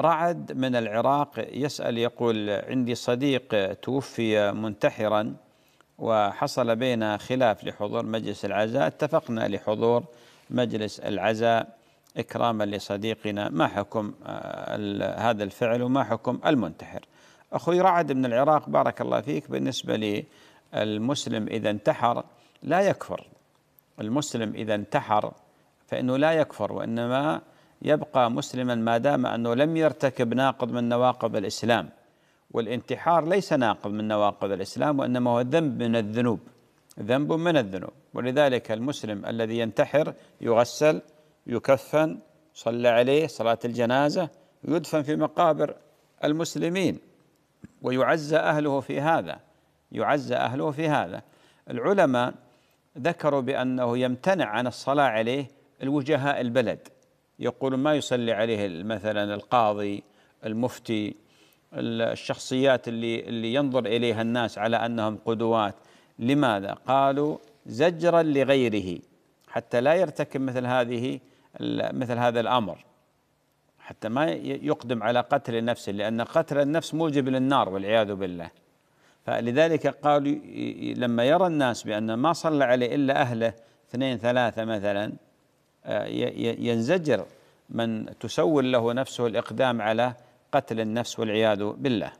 رعد من العراق يسأل يقول عندي صديق توفي منتحرا وحصل بين خلاف لحضور مجلس العزاء اتفقنا لحضور مجلس العزاء إكراما لصديقنا ما حكم آه، هذا الفعل وما حكم المنتحر أخوي رعد من العراق بارك الله فيك بالنسبة للمسلم إذا انتحر لا يكفر المسلم إذا انتحر فإنه لا يكفر وإنما يبقى مسلما ما دام أنه لم يرتكب ناقض من نواقض الإسلام والانتحار ليس ناقض من نواقض الإسلام وإنما هو ذنب من الذنوب ذنب من الذنوب ولذلك المسلم الذي ينتحر يغسل يكفن صلى عليه صلاة الجنازة يدفن في مقابر المسلمين ويعزى أهله في هذا يعزى أهله في هذا العلماء ذكروا بأنه يمتنع عن الصلاة عليه الوجهاء البلد يقول ما يصلي عليه مثلا القاضي المفتي الشخصيات اللي اللي ينظر اليها الناس على انهم قدوات لماذا؟ قالوا زجرا لغيره حتى لا يرتكب مثل هذه مثل هذا الامر حتى ما يقدم على قتل نفسه لان قتل النفس موجب للنار والعياذ بالله فلذلك قالوا لما يرى الناس بان ما صلى عليه الا اهله اثنين ثلاثه مثلا ينزجر من تسول له نفسه الإقدام على قتل النفس والعياذ بالله